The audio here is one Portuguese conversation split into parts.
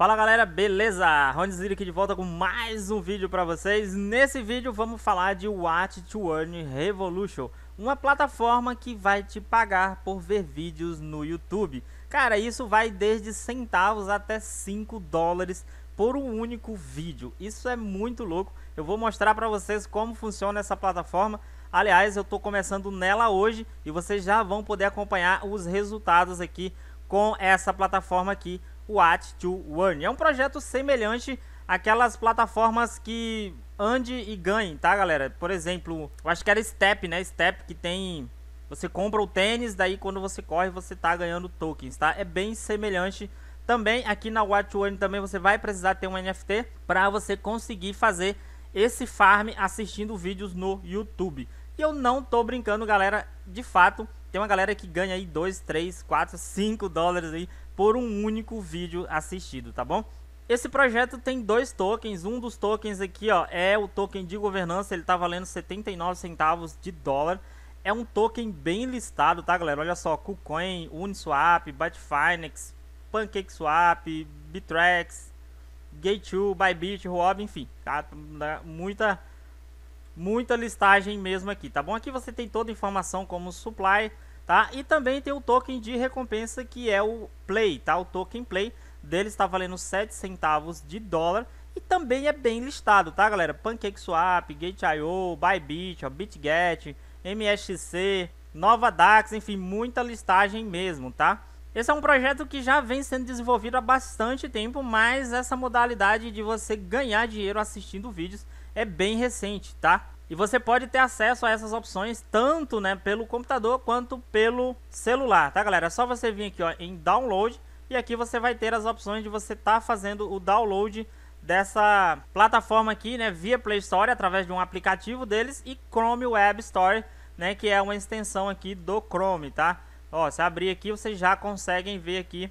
Fala galera, beleza? Rony Zir aqui de volta com mais um vídeo para vocês. Nesse vídeo vamos falar de Watch to Earn Revolution, uma plataforma que vai te pagar por ver vídeos no YouTube. Cara, isso vai desde centavos até 5 dólares por um único vídeo. Isso é muito louco. Eu vou mostrar para vocês como funciona essa plataforma. Aliás, eu estou começando nela hoje e vocês já vão poder acompanhar os resultados aqui com essa plataforma aqui What to Earn. É um projeto semelhante àquelas plataformas que ande e ganhe, tá, galera? Por exemplo, eu acho que era Step, né? Step que tem você compra o tênis, daí quando você corre você tá ganhando tokens, tá? É bem semelhante. Também aqui na Watch One também você vai precisar ter um NFT para você conseguir fazer esse farm assistindo vídeos no YouTube. E eu não tô brincando, galera, de fato, tem uma galera que ganha aí 2, 3, 4, 5 dólares aí por um único vídeo assistido, tá bom? Esse projeto tem dois tokens, um dos tokens aqui ó, é o token de governança, ele tá valendo 79 centavos de dólar, é um token bem listado, tá galera? Olha só, KuCoin, Uniswap, Bitfinex, PancakeSwap, Bittrex, Gate2, Bybit, Huobi, enfim, tá? Muita, muita listagem mesmo aqui, tá bom? Aqui você tem toda a informação como supply, tá? E também tem o token de recompensa que é o Play, tá? O token Play dele está valendo 7 centavos de dólar e também é bem listado, tá, galera? PancakeSwap, Gate.io, Bybit, ó, BitGet, MSC, Nova DAX, enfim, muita listagem mesmo, tá? Esse é um projeto que já vem sendo desenvolvido há bastante tempo, mas essa modalidade de você ganhar dinheiro assistindo vídeos é bem recente, tá? E você pode ter acesso a essas opções tanto né, pelo computador quanto pelo celular, tá galera? É só você vir aqui ó, em download e aqui você vai ter as opções de você estar tá fazendo o download dessa plataforma aqui, né, via Play Store, através de um aplicativo deles e Chrome Web Store, né, que é uma extensão aqui do Chrome, tá? Ó, se abrir aqui, vocês já conseguem ver aqui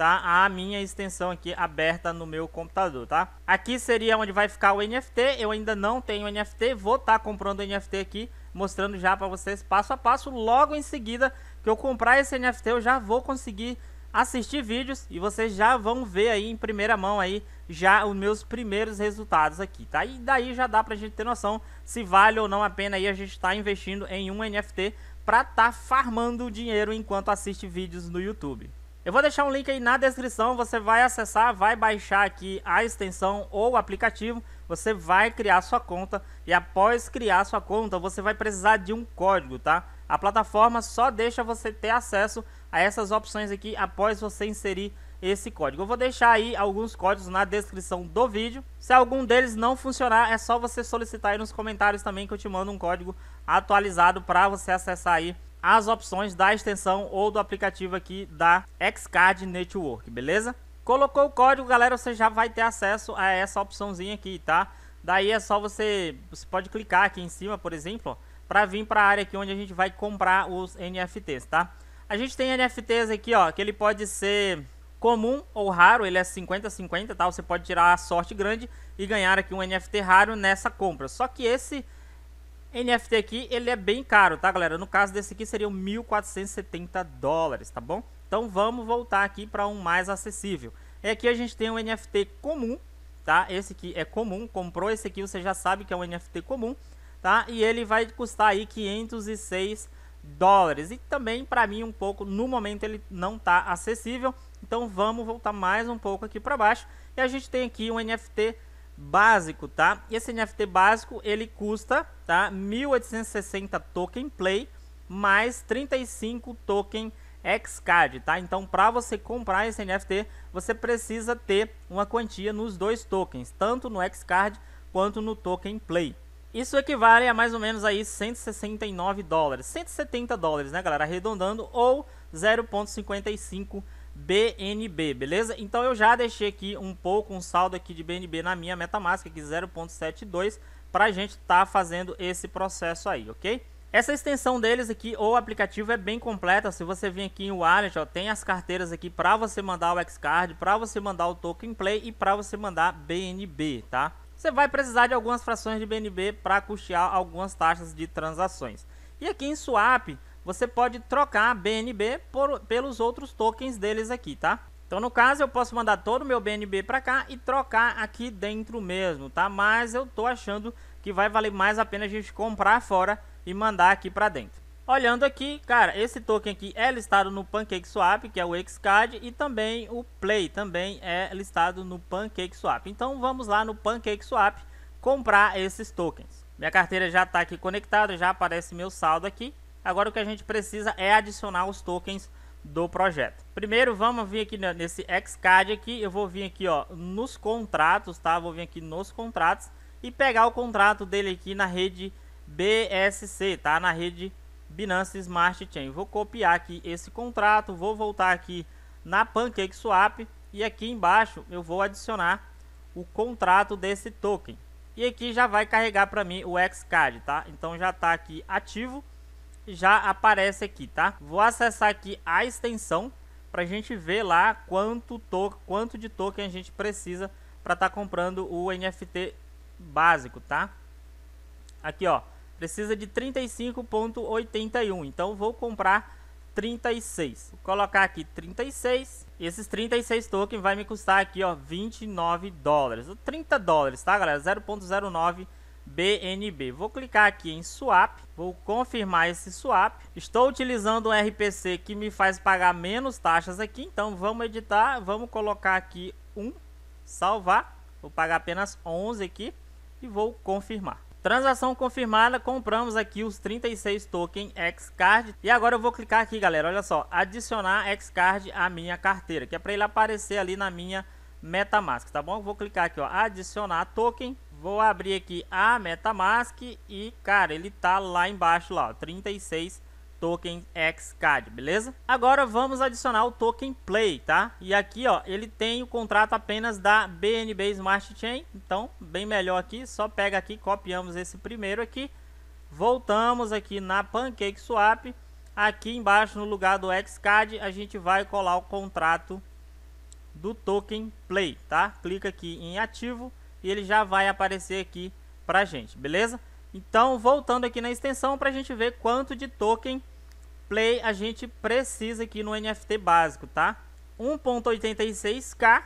tá? A minha extensão aqui aberta no meu computador, tá? Aqui seria onde vai ficar o NFT, eu ainda não tenho NFT, vou estar tá comprando NFT aqui, mostrando já para vocês passo a passo. Logo em seguida que eu comprar esse NFT, eu já vou conseguir assistir vídeos e vocês já vão ver aí em primeira mão aí já os meus primeiros resultados aqui, tá? E daí já dá pra gente ter noção se vale ou não a pena aí a gente estar tá investindo em um NFT para estar tá farmando dinheiro enquanto assiste vídeos no YouTube. Eu vou deixar um link aí na descrição, você vai acessar, vai baixar aqui a extensão ou o aplicativo, você vai criar sua conta e após criar sua conta, você vai precisar de um código, tá? A plataforma só deixa você ter acesso a essas opções aqui após você inserir esse código. Eu vou deixar aí alguns códigos na descrição do vídeo. Se algum deles não funcionar, é só você solicitar aí nos comentários também que eu te mando um código atualizado para você acessar aí as opções da extensão ou do aplicativo aqui da Xcard Network, beleza? Colocou o código, galera, você já vai ter acesso a essa opçãozinha aqui, tá? Daí é só você, você pode clicar aqui em cima, por exemplo, para vir para a área aqui onde a gente vai comprar os NFTs, tá? A gente tem NFTs aqui, ó, que ele pode ser comum ou raro, ele é 50-50, tá? Você pode tirar a sorte grande e ganhar aqui um NFT raro nessa compra. Só que esse NFT aqui, ele é bem caro, tá, galera? No caso desse aqui, seriam 1.470 dólares, tá bom? Então, vamos voltar aqui para um mais acessível. E aqui a gente tem um NFT comum, tá? Esse aqui é comum, comprou esse aqui, você já sabe que é um NFT comum, tá? E ele vai custar aí 506 dólares. E também, para mim, um pouco, no momento, ele não está acessível. Então, vamos voltar mais um pouco aqui para baixo. E a gente tem aqui um NFT básico, tá? E esse NFT básico, ele custa, tá? 1860 token Play mais 35 token Card, tá? Então, para você comprar esse NFT, você precisa ter uma quantia nos dois tokens, tanto no Card quanto no token Play. Isso equivale a mais ou menos aí 169 dólares, 170 dólares, né, galera? Arredondando ou 0,55 BNB, beleza? Então eu já deixei aqui um pouco, um saldo aqui de BNB na minha MetaMask, aqui 0.72, para a gente estar tá fazendo esse processo aí, ok? Essa extensão deles aqui, ou aplicativo, é bem completa. Se você vir aqui em Wallet, ó, tem as carteiras aqui para você mandar o Xcard, para você mandar o Token Play e para você mandar BNB, tá? Você vai precisar de algumas frações de BNB para custear algumas taxas de transações. E aqui em Swap, você pode trocar BNB por, pelos outros tokens deles aqui, tá? Então, no caso, eu posso mandar todo o meu BNB para cá e trocar aqui dentro mesmo, tá? Mas eu tô achando que vai valer mais a pena a gente comprar fora e mandar aqui para dentro. Olhando aqui, cara, esse token aqui é listado no PancakeSwap, que é o XCAD, e também o Play também é listado no PancakeSwap. Então, vamos lá no PancakeSwap comprar esses tokens. Minha carteira já está aqui conectada, já aparece meu saldo aqui. Agora o que a gente precisa é adicionar os tokens do projeto. Primeiro vamos vir aqui nesse Xcad aqui, eu vou vir aqui ó, nos contratos, tá? Vou vir aqui nos contratos e pegar o contrato dele aqui na rede BSC, tá? Na rede Binance Smart Chain. Vou copiar aqui esse contrato, vou voltar aqui na PancakeSwap e aqui embaixo eu vou adicionar o contrato desse token. E aqui já vai carregar para mim o Xcad, tá? Então já está aqui ativo já aparece aqui, tá? Vou acessar aqui a extensão para a gente ver lá quanto, to quanto de token a gente precisa para estar tá comprando o NFT básico, tá? Aqui, ó, precisa de 35.81, então vou comprar 36. Vou colocar aqui 36. E esses 36 tokens vai me custar aqui, ó, 29 dólares. 30 dólares, tá, galera? 0.09 BNB. Vou clicar aqui em swap, vou confirmar esse swap. Estou utilizando um RPC que me faz pagar menos taxas aqui, então vamos editar, vamos colocar aqui um salvar, vou pagar apenas 11 aqui e vou confirmar. Transação confirmada, compramos aqui os 36 tokens Xcard. E agora eu vou clicar aqui, galera, olha só, adicionar Xcard à minha carteira, que é para ele aparecer ali na minha MetaMask, tá bom? vou clicar aqui, ó, adicionar token Vou abrir aqui a Metamask e, cara, ele tá lá embaixo, lá, ó, 36 token XCAD, beleza? Agora vamos adicionar o token Play, tá? E aqui, ó, ele tem o contrato apenas da BNB Smart Chain, então, bem melhor aqui, só pega aqui, copiamos esse primeiro aqui, voltamos aqui na PancakeSwap, aqui embaixo no lugar do XCAD, a gente vai colar o contrato do token Play, tá? Clica aqui em ativo, e ele já vai aparecer aqui para gente, beleza? Então, voltando aqui na extensão para a gente ver quanto de token Play a gente precisa aqui no NFT básico, tá? 1.86k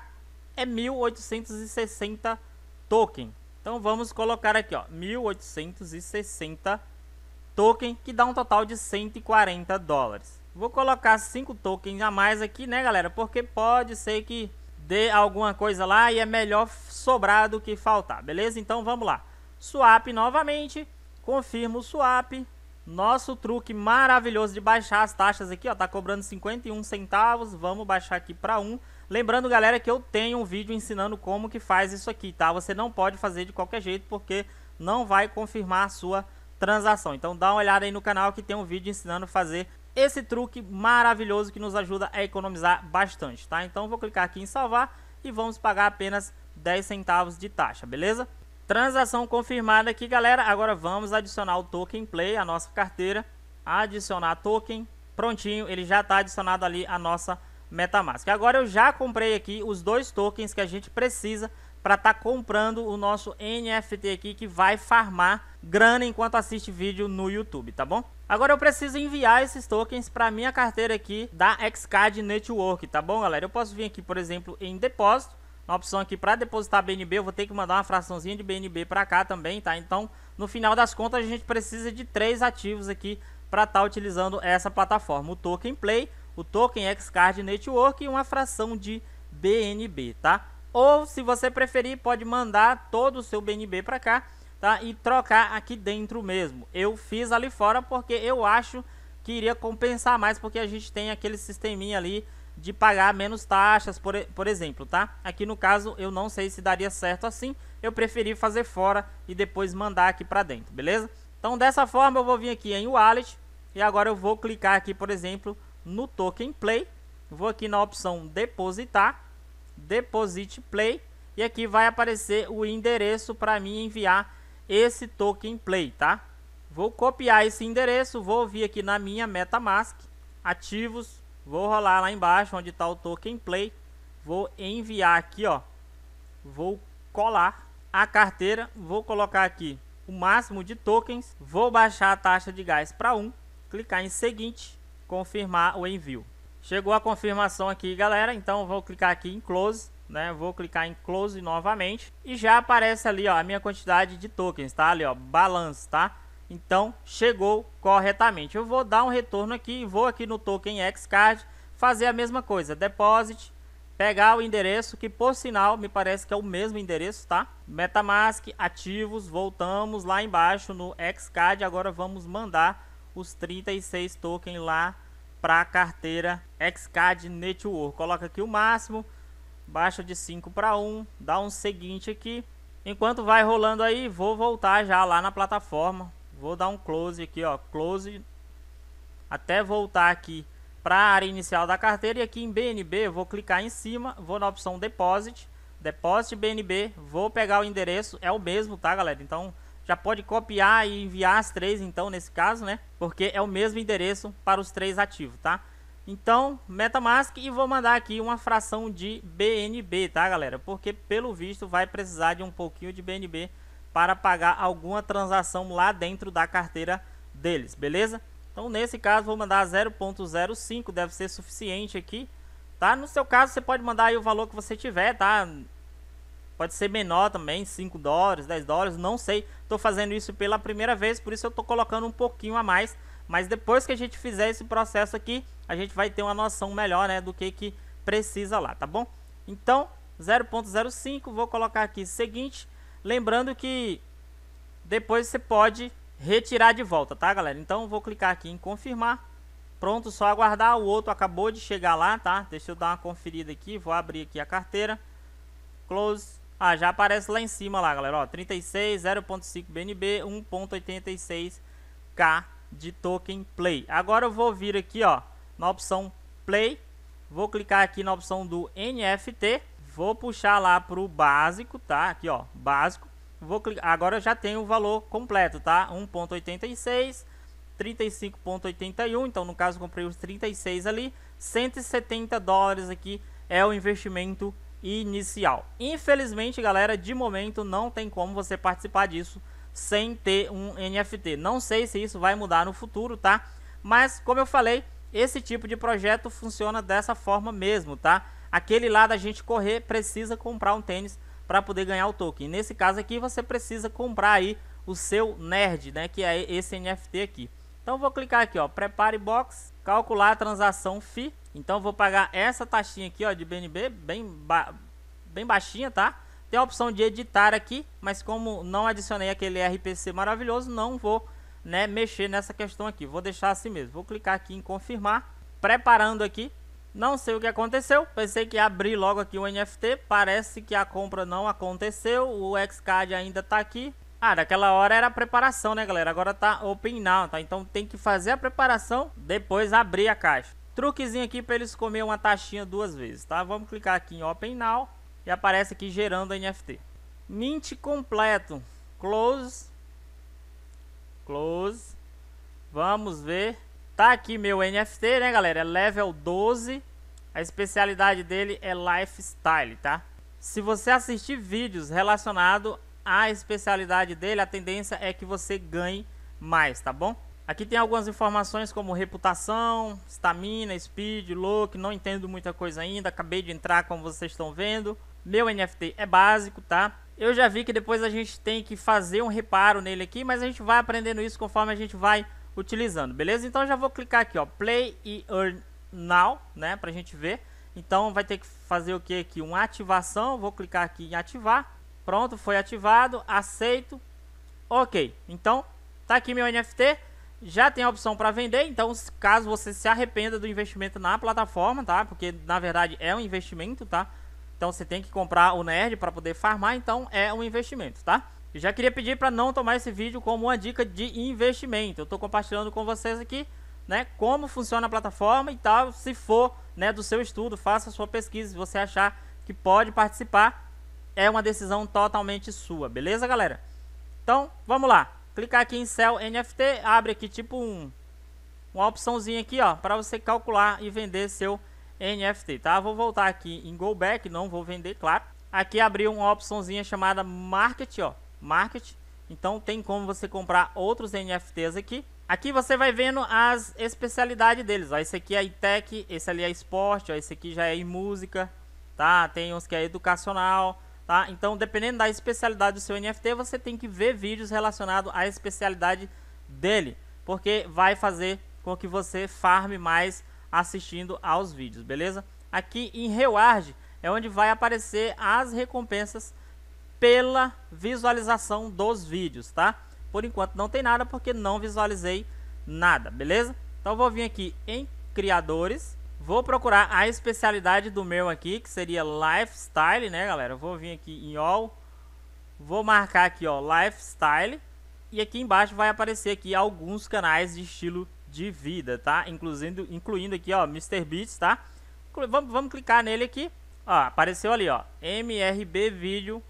é 1860 token. Então vamos colocar aqui, ó, 1860 token, que dá um total de 140 dólares. Vou colocar 5 tokens a mais aqui, né, galera? Porque pode ser que dê alguma coisa lá e é melhor sobrar do que faltar, beleza? Então vamos lá. Swap novamente, confirma o swap. Nosso truque maravilhoso de baixar as taxas aqui, ó, tá cobrando 51 centavos, vamos baixar aqui para 1. Lembrando, galera, que eu tenho um vídeo ensinando como que faz isso aqui, tá? Você não pode fazer de qualquer jeito porque não vai confirmar a sua transação. Então dá uma olhada aí no canal que tem um vídeo ensinando a fazer esse truque maravilhoso que nos ajuda a economizar bastante, tá? Então vou clicar aqui em salvar e vamos pagar apenas 10 centavos de taxa, beleza? Transação confirmada aqui, galera. Agora vamos adicionar o token Play à nossa carteira. Adicionar token. Prontinho, ele já está adicionado ali à nossa MetaMask. Agora eu já comprei aqui os dois tokens que a gente precisa para estar tá comprando o nosso NFT aqui que vai farmar grana enquanto assiste vídeo no YouTube, tá bom? Agora eu preciso enviar esses tokens para minha carteira aqui da Xcard Network, tá bom, galera? Eu posso vir aqui, por exemplo, em depósito, na opção aqui para depositar BNB, eu vou ter que mandar uma fraçãozinha de BNB para cá também, tá? Então, no final das contas, a gente precisa de três ativos aqui para estar tá utilizando essa plataforma. O token Play, o token Xcard Network e uma fração de BNB, tá? Ou, se você preferir, pode mandar todo o seu BNB para cá tá? E trocar aqui dentro mesmo. Eu fiz ali fora porque eu acho que iria compensar mais, porque a gente tem aquele sisteminha ali de pagar menos taxas, por, por exemplo, tá? Aqui no caso, eu não sei se daria certo assim, eu preferi fazer fora e depois mandar aqui para dentro, beleza? Então, dessa forma, eu vou vir aqui em Wallet e agora eu vou clicar aqui, por exemplo, no Token Play, vou aqui na opção Depositar, Deposit Play, e aqui vai aparecer o endereço para mim enviar esse token play, tá? Vou copiar esse endereço, vou vir aqui na minha MetaMask, ativos, vou rolar lá embaixo onde está o token play, vou enviar aqui, ó, vou colar a carteira, vou colocar aqui o máximo de tokens, vou baixar a taxa de gás para 1, clicar em seguinte, confirmar o envio. Chegou a confirmação aqui, galera, então vou clicar aqui em close, né? Vou clicar em close novamente e já aparece ali, ó, a minha quantidade de tokens, tá? Ali, ó, balance, tá? Então, chegou corretamente. Eu vou dar um retorno aqui, vou aqui no token Xcard, fazer a mesma coisa, deposit, pegar o endereço que por sinal me parece que é o mesmo endereço, tá? MetaMask, ativos, voltamos lá embaixo no Xcard, agora vamos mandar os 36 tokens lá para a carteira Xcard Network. Coloca aqui o máximo baixa de 5 para 1, dá um seguinte aqui. Enquanto vai rolando aí, vou voltar já lá na plataforma. Vou dar um close aqui, ó, close até voltar aqui para a área inicial da carteira e aqui em BNB vou clicar em cima, vou na opção Deposit, Deposit BNB, vou pegar o endereço, é o mesmo, tá, galera? Então já pode copiar e enviar as três então nesse caso, né? Porque é o mesmo endereço para os três ativos, tá? Então, MetaMask e vou mandar aqui uma fração de BNB, tá galera? Porque pelo visto vai precisar de um pouquinho de BNB para pagar alguma transação lá dentro da carteira deles, beleza? Então nesse caso vou mandar 0.05, deve ser suficiente aqui, tá? No seu caso você pode mandar aí o valor que você tiver, tá? Pode ser menor também, 5 dólares, 10 dólares, não sei. Estou fazendo isso pela primeira vez, por isso eu estou colocando um pouquinho a mais. Mas depois que a gente fizer esse processo aqui, a gente vai ter uma noção melhor né, do que, que precisa lá, tá bom? Então, 0.05, vou colocar aqui seguinte. Lembrando que depois você pode retirar de volta, tá galera? Então, vou clicar aqui em confirmar. Pronto, só aguardar, o outro acabou de chegar lá, tá? Deixa eu dar uma conferida aqui, vou abrir aqui a carteira. Close. Ah, já aparece lá em cima lá, galera, ó, 36, 0.5 BNB, 1.86K de token Play. Agora eu vou vir aqui, ó, na opção Play. Vou clicar aqui na opção do NFT. Vou puxar lá para o básico, tá? Aqui, ó, básico. Vou clicar. Agora já tem o valor completo, tá? 1.86, 35.81. Então, no caso, comprei os 36 ali. 170 dólares aqui é o investimento inicial. Infelizmente, galera, de momento não tem como você participar disso sem ter um NFT. Não sei se isso vai mudar no futuro, tá? Mas como eu falei, esse tipo de projeto funciona dessa forma mesmo, tá? Aquele lá da gente correr precisa comprar um tênis para poder ganhar o token. Nesse caso aqui você precisa comprar aí o seu nerd, né, que é esse NFT aqui. Então vou clicar aqui, ó, prepare box, calcular a transação FI. Então vou pagar essa taxinha aqui, ó, de BNB, bem ba bem baixinha, tá? Tem a opção de editar aqui, mas como não adicionei aquele RPC maravilhoso, não vou né, mexer nessa questão aqui. Vou deixar assim mesmo. Vou clicar aqui em confirmar. Preparando aqui. Não sei o que aconteceu. Pensei que abri logo aqui o NFT. Parece que a compra não aconteceu. O XCAD ainda está aqui. Ah, daquela hora era a preparação, né, galera? Agora tá open now, tá? Então tem que fazer a preparação, depois abrir a caixa. Truquezinho aqui para eles comer uma taxinha duas vezes, tá? Vamos clicar aqui em open now e aparece aqui gerando NFT. Mint completo. Close Close. Vamos ver. Tá aqui meu NFT, né, galera? É level 12. A especialidade dele é lifestyle, tá? Se você assistir vídeos relacionados à especialidade dele, a tendência é que você ganhe mais, tá bom? Aqui tem algumas informações como reputação, estamina, speed, look, não entendo muita coisa ainda, acabei de entrar como vocês estão vendo. Meu NFT é básico, tá? Eu já vi que depois a gente tem que fazer um reparo nele aqui, mas a gente vai aprendendo isso conforme a gente vai utilizando, beleza? Então já vou clicar aqui, ó, Play e Earn Now, né, pra gente ver. Então vai ter que fazer o que aqui? Uma ativação, vou clicar aqui em ativar. Pronto, foi ativado, aceito. Ok, então tá aqui meu NFT, já tem a opção para vender, então caso você se arrependa do investimento na plataforma, tá? Porque na verdade é um investimento, tá? Então você tem que comprar o nerd para poder farmar, então é um investimento, tá? Eu já queria pedir para não tomar esse vídeo como uma dica de investimento. Eu estou compartilhando com vocês aqui, né, como funciona a plataforma e tal. Se for, né, do seu estudo, faça a sua pesquisa, se você achar que pode participar, é uma decisão totalmente sua, beleza, galera? Então, vamos lá. Clicar aqui em Sell NFT, abre aqui tipo um uma opçãozinha aqui, ó, para você calcular e vender seu NFT NFT, tá? Vou voltar aqui em Go Back, não vou vender, claro. Aqui abriu uma opçãozinha chamada Market, ó. Market. Então tem como você comprar outros NFTs aqui. Aqui você vai vendo as especialidades deles, ó. Esse aqui é tech, esse ali é esporte, ó. Esse aqui já é em música, tá? Tem uns que é educacional, tá? Então dependendo da especialidade do seu NFT, você tem que ver vídeos relacionados à especialidade dele. Porque vai fazer com que você farme mais assistindo aos vídeos, beleza? Aqui em Reward é onde vai aparecer as recompensas pela visualização dos vídeos, tá? Por enquanto não tem nada porque não visualizei nada, beleza? Então vou vir aqui em criadores, vou procurar a especialidade do meu aqui, que seria lifestyle, né, galera? Vou vir aqui em all, vou marcar aqui, ó, lifestyle, e aqui embaixo vai aparecer aqui alguns canais de estilo de vida, tá? Incluindo, incluindo aqui, ó, Mr. Beats, tá? Vamos, vamos clicar nele aqui. Ó, apareceu ali, ó, MRB Vídeo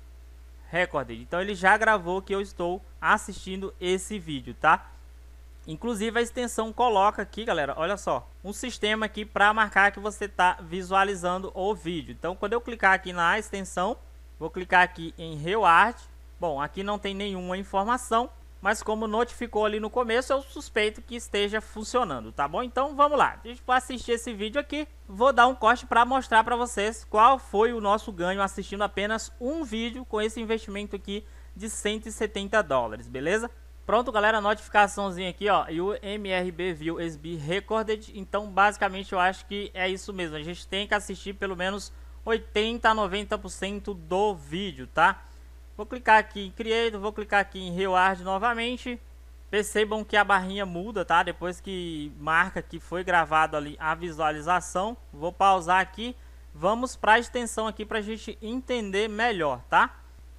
Recorded. Então ele já gravou que eu estou assistindo esse vídeo, tá? Inclusive a extensão coloca aqui, galera, olha só, um sistema aqui para marcar que você está visualizando o vídeo. Então quando eu clicar aqui na extensão, vou clicar aqui em Reward. Bom, aqui não tem nenhuma informação, mas como notificou ali no começo, eu suspeito que esteja funcionando, tá bom? Então vamos lá, a gente vai assistir esse vídeo aqui, vou dar um corte para mostrar para vocês qual foi o nosso ganho assistindo apenas um vídeo com esse investimento aqui de 170 dólares, beleza? Pronto, galera, notificaçãozinha aqui, ó, e o MRB View SB Recorded, então basicamente eu acho que é isso mesmo, a gente tem que assistir pelo menos 80 a 90% do vídeo, Tá? Vou clicar aqui em Create, vou clicar aqui em Reward novamente. Percebam que a barrinha muda, tá? Depois que marca que foi gravado ali a visualização. Vou pausar aqui. Vamos para a extensão aqui para a gente entender melhor, tá?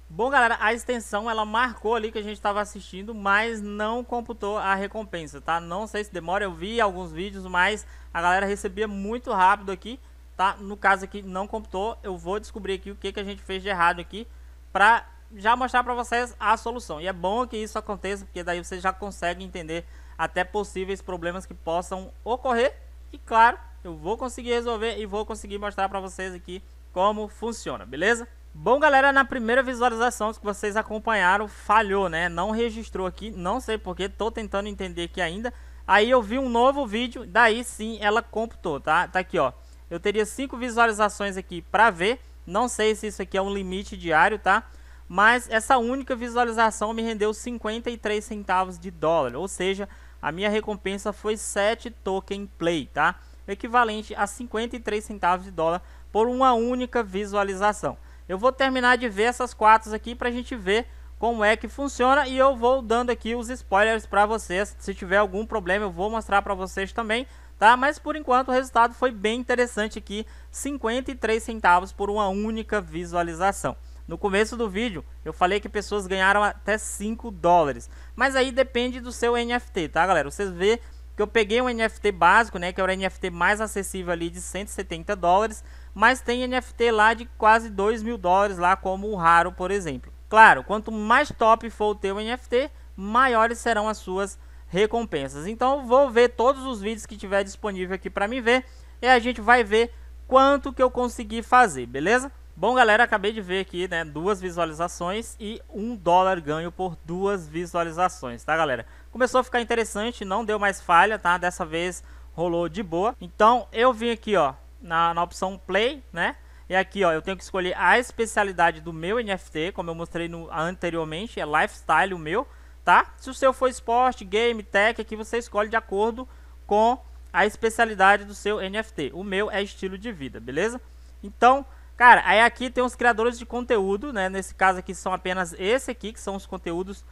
Bom, galera, a extensão ela marcou ali que a gente estava assistindo, mas não computou a recompensa, tá? Não sei se demora, eu vi alguns vídeos, mas a galera recebia muito rápido aqui, tá? No caso aqui não computou, eu vou descobrir aqui o que, que a gente fez de errado aqui para já mostrar para vocês a solução. E é bom que isso aconteça, porque daí você já consegue entender até possíveis problemas que possam ocorrer. E claro, eu vou conseguir resolver e vou conseguir mostrar para vocês aqui como funciona, beleza? Bom, galera, na primeira visualização que vocês acompanharam, falhou, né? Não registrou aqui, não sei porquê, tô tentando entender aqui ainda. Aí eu vi um novo vídeo, daí sim ela computou, tá? Tá aqui, ó. Eu teria cinco visualizações aqui para ver, não sei se isso aqui é um limite diário, tá? mas essa única visualização me rendeu 53 centavos de dólar, ou seja, a minha recompensa foi 7 token play, tá? Equivalente a 53 centavos de dólar por uma única visualização. Eu vou terminar de ver essas quatro aqui para a gente ver como é que funciona e eu vou dando aqui os spoilers para vocês. Se tiver algum problema eu vou mostrar para vocês também, tá? Mas por enquanto o resultado foi bem interessante aqui, 53 centavos por uma única visualização. No começo do vídeo, eu falei que pessoas ganharam até 5 dólares. Mas aí depende do seu NFT, tá, galera? Vocês vê que eu peguei um NFT básico, né, que era o NFT mais acessível ali de 170 dólares, mas tem NFT lá de quase 2 mil dólares lá, como o raro, por exemplo. Claro, quanto mais top for o teu NFT, maiores serão as suas recompensas. Então vou ver todos os vídeos que tiver disponível aqui para mim ver e a gente vai ver quanto que eu consegui fazer, beleza? Bom, galera, acabei de ver aqui, né, duas visualizações e um dólar ganho por duas visualizações, tá, galera? Começou a ficar interessante, não deu mais falha, tá? Dessa vez rolou de boa. Então, eu vim aqui, ó, na, na opção Play, né? E aqui, ó, eu tenho que escolher a especialidade do meu NFT, como eu mostrei no, anteriormente, é Lifestyle o meu, tá? Se o seu for esporte, game, tech, aqui você escolhe de acordo com a especialidade do seu NFT. O meu é estilo de vida, beleza? Então, Cara, aí aqui tem os criadores de conteúdo, né? Nesse caso aqui são apenas esse aqui, que são os conteúdos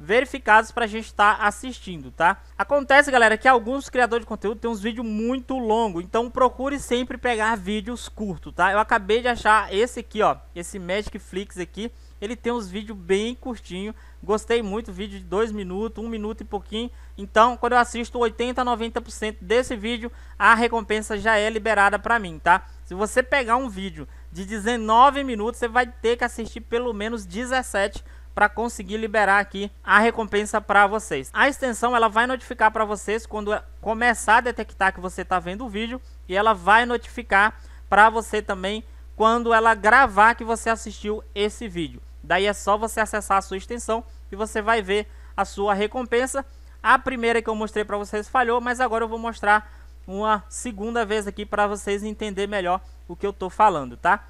verificados pra gente estar tá assistindo, tá? Acontece, galera, que alguns criadores de conteúdo têm uns vídeos muito longos, então procure sempre pegar vídeos curtos, tá? Eu acabei de achar esse aqui, ó, esse Magic Flix aqui, ele tem uns vídeos bem curtinho, gostei muito, vídeo de 2 minutos, 1 um minuto e pouquinho, então quando eu assisto 80, 90% desse vídeo, a recompensa já é liberada pra mim, tá? Se você pegar um vídeo de 19 minutos, você vai ter que assistir pelo menos 17 para conseguir liberar aqui a recompensa para vocês. A extensão ela vai notificar para vocês quando começar a detectar que você está vendo o vídeo e ela vai notificar para você também quando ela gravar que você assistiu esse vídeo. Daí é só você acessar a sua extensão e você vai ver a sua recompensa. A primeira que eu mostrei para vocês falhou, mas agora eu vou mostrar uma segunda vez aqui para vocês entender melhor o que eu estou falando, tá?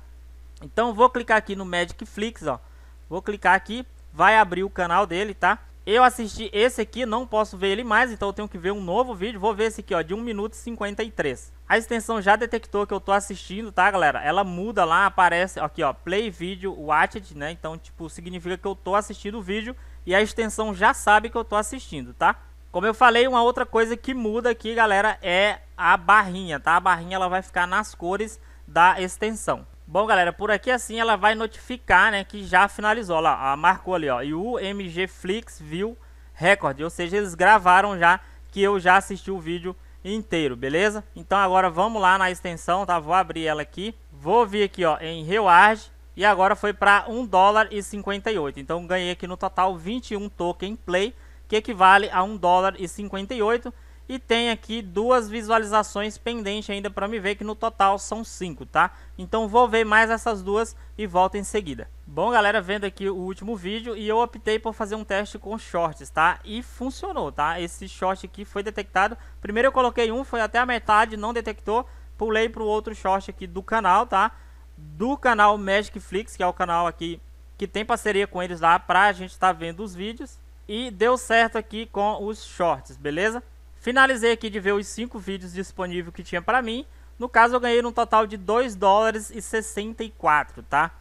Então vou clicar aqui no Magic Flix, ó. Vou clicar aqui, vai abrir o canal dele, tá? Eu assisti esse aqui, não posso ver ele mais, então eu tenho que ver um novo vídeo. Vou ver esse aqui, ó, de 1 minuto e 53. A extensão já detectou que eu tô assistindo, tá, galera? Ela muda lá, aparece aqui, ó, play vídeo watched, né? Então, tipo, significa que eu tô assistindo o vídeo e a extensão já sabe que eu tô assistindo, tá? Como eu falei, uma outra coisa que muda aqui, galera, é a barrinha, tá? A barrinha ela vai ficar nas cores da extensão. Bom, galera, por aqui assim ela vai notificar, né, que já finalizou, lá, marcou ali, ó, e o MG Flix View Record, ou seja, eles gravaram já que eu já assisti o vídeo inteiro, beleza? Então agora vamos lá na extensão, tá? Vou abrir ela aqui, vou vir aqui, ó, em Reward e agora foi para 1 dólar e 58. Então ganhei aqui no total 21 token play que equivale a 1 dólar e 58 e tem aqui duas visualizações pendentes ainda para me ver que no total são cinco, tá? Então vou ver mais essas duas e volto em seguida. Bom, galera, vendo aqui o último vídeo e eu optei por fazer um teste com shorts, tá? E funcionou, tá? Esse short aqui foi detectado. Primeiro eu coloquei um, foi até a metade, não detectou. Pulei para o outro short aqui do canal, tá? Do canal Magic Flix, que é o canal aqui que tem parceria com eles lá para a gente estar tá vendo os vídeos. E deu certo aqui com os shorts, beleza? Finalizei aqui de ver os 5 vídeos disponíveis que tinha para mim. No caso, eu ganhei um total de 2 dólares e 64, tá?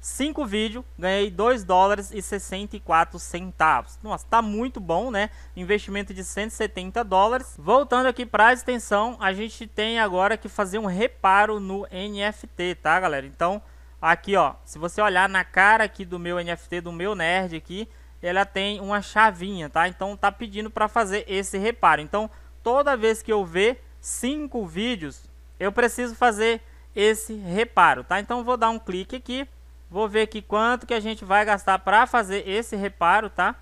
5 vídeos, ganhei 2 dólares e 64 centavos. Nossa, tá muito bom, né? Investimento de 170 dólares. Voltando aqui para a extensão, a gente tem agora que fazer um reparo no NFT, tá, galera? Então, aqui, ó, se você olhar na cara aqui do meu NFT, do meu nerd aqui, ela tem uma chavinha, tá? Então tá pedindo para fazer esse reparo. Então toda vez que eu ver cinco vídeos, eu preciso fazer esse reparo, tá? Então vou dar um clique aqui, vou ver aqui quanto que a gente vai gastar para fazer esse reparo, tá?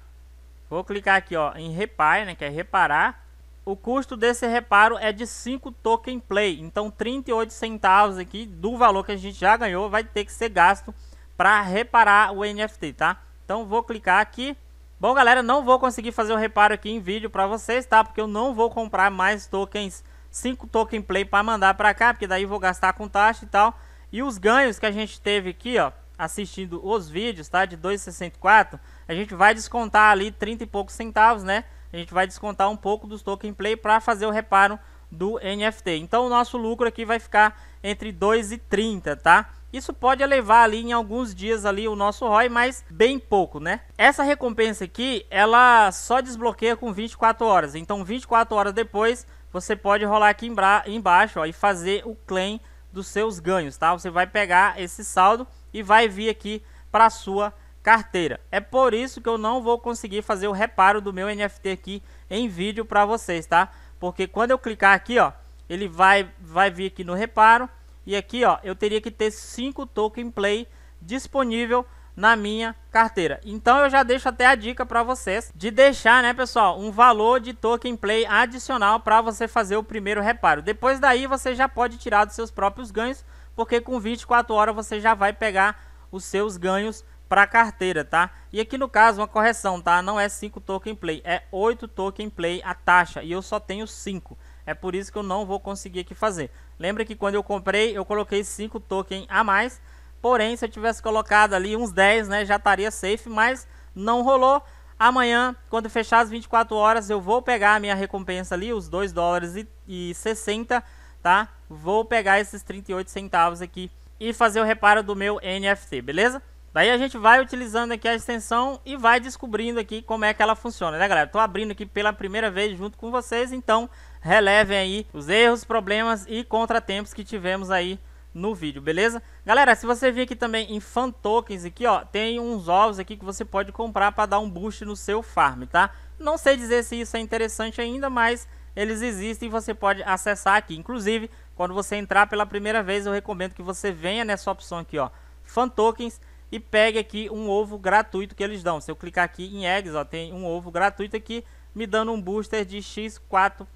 Vou clicar aqui, ó, em repare, né, que é reparar. O custo desse reparo é de 5 token play, então 38 centavos aqui do valor que a gente já ganhou vai ter que ser gasto para reparar o NFT, tá? Então vou clicar aqui. Bom, galera, não vou conseguir fazer o reparo aqui em vídeo para vocês, tá? Porque eu não vou comprar mais tokens, 5 token play para mandar para cá, porque daí vou gastar com taxa e tal. E os ganhos que a gente teve aqui, ó, assistindo os vídeos, tá? De 2,64, a gente vai descontar ali 30 e poucos centavos, né? A gente vai descontar um pouco dos token play para fazer o reparo do NFT. Então o nosso lucro aqui vai ficar entre 2 e 30, tá? Isso pode elevar ali em alguns dias ali o nosso ROI, mas bem pouco, né? Essa recompensa aqui, ela só desbloqueia com 24 horas. Então 24 horas depois, você pode rolar aqui embaixo ó, e fazer o claim dos seus ganhos, tá? Você vai pegar esse saldo e vai vir aqui para a sua carteira. É por isso que eu não vou conseguir fazer o reparo do meu NFT aqui em vídeo para vocês, tá? Porque quando eu clicar aqui, ó, ele vai vai vir aqui no reparo e aqui, ó, eu teria que ter 5 token play disponível na minha carteira. Então eu já deixo até a dica para vocês de deixar, né, pessoal, um valor de token play adicional para você fazer o primeiro reparo. Depois daí você já pode tirar dos seus próprios ganhos, porque com 24 horas você já vai pegar os seus ganhos para carteira, tá? E aqui no caso uma correção, tá? Não é 5 token play, é 8 token play a taxa e eu só tenho 5. É por isso que eu não vou conseguir aqui fazer. Lembra que quando eu comprei, eu coloquei 5 tokens a mais. Porém, se eu tivesse colocado ali uns 10, né, já estaria safe, mas não rolou. Amanhã, quando fechar as 24 horas, eu vou pegar a minha recompensa ali, os 2 dólares e, 60, tá? Vou pegar esses 38 centavos aqui e fazer o reparo do meu NFT, beleza? Daí a gente vai utilizando aqui a extensão e vai descobrindo aqui como é que ela funciona, né galera? Tô abrindo aqui pela primeira vez junto com vocês, então relevem aí os erros, problemas e contratempos que tivemos aí no vídeo, beleza? Galera, se você vir aqui também em fan tokens aqui, ó, tem uns ovos aqui que você pode comprar para dar um boost no seu farm, tá? Não sei dizer se isso é interessante ainda, mas eles existem e você pode acessar aqui. Inclusive, quando você entrar pela primeira vez, eu recomendo que você venha nessa opção aqui, ó, fan tokens e pegue aqui um ovo gratuito que eles dão. Se eu clicar aqui em eggs, ó, tem um ovo gratuito aqui me dando um booster de x4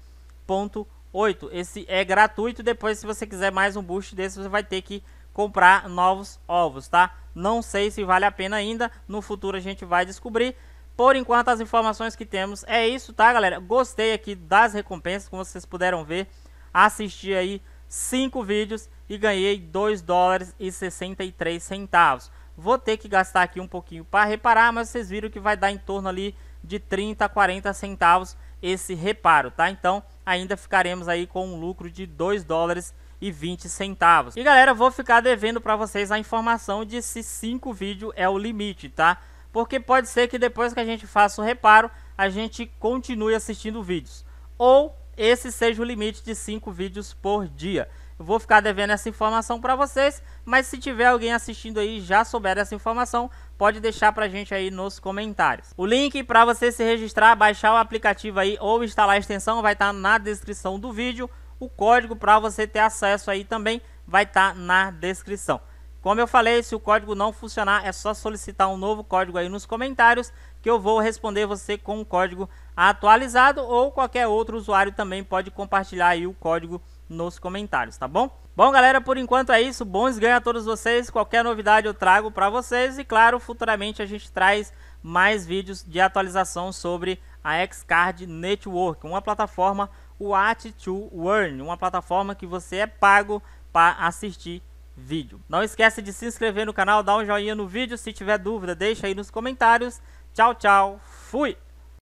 1.8. Esse é gratuito. Depois, se você quiser mais um boost desse, você vai ter que comprar novos ovos, tá? Não sei se vale a pena ainda. No futuro a gente vai descobrir. Por enquanto, as informações que temos é isso, tá, galera? Gostei aqui das recompensas, como vocês puderam ver. Assisti aí 5 vídeos e ganhei 2 dólares e 63 centavos. Vou ter que gastar aqui um pouquinho para reparar, mas vocês viram que vai dar em torno ali de 30 a 40 centavos esse reparo, tá? Então, ainda ficaremos aí com um lucro de 2 dólares e 20 centavos. E galera, vou ficar devendo para vocês a informação de se 5 vídeo é o limite, tá? Porque pode ser que depois que a gente faça o reparo, a gente continue assistindo vídeos. Ou esse seja o limite de 5 vídeos por dia. Vou ficar devendo essa informação para vocês, mas se tiver alguém assistindo aí e já souber essa informação, pode deixar pra gente aí nos comentários. O link para você se registrar, baixar o aplicativo aí ou instalar a extensão vai estar tá na descrição do vídeo. O código para você ter acesso aí também vai estar tá na descrição. Como eu falei, se o código não funcionar, é só solicitar um novo código aí nos comentários que eu vou responder você com o código atualizado ou qualquer outro usuário também pode compartilhar aí o código atualizado nos comentários, tá bom? Bom, galera, por enquanto é isso. Bons ganhos a todos vocês. Qualquer novidade eu trago para vocês. E, claro, futuramente a gente traz mais vídeos de atualização sobre a Xcard Network, uma plataforma Watch to Earn, uma plataforma que você é pago para assistir vídeo. Não esquece de se inscrever no canal, dar um joinha no vídeo. Se tiver dúvida, deixa aí nos comentários. Tchau, tchau. Fui!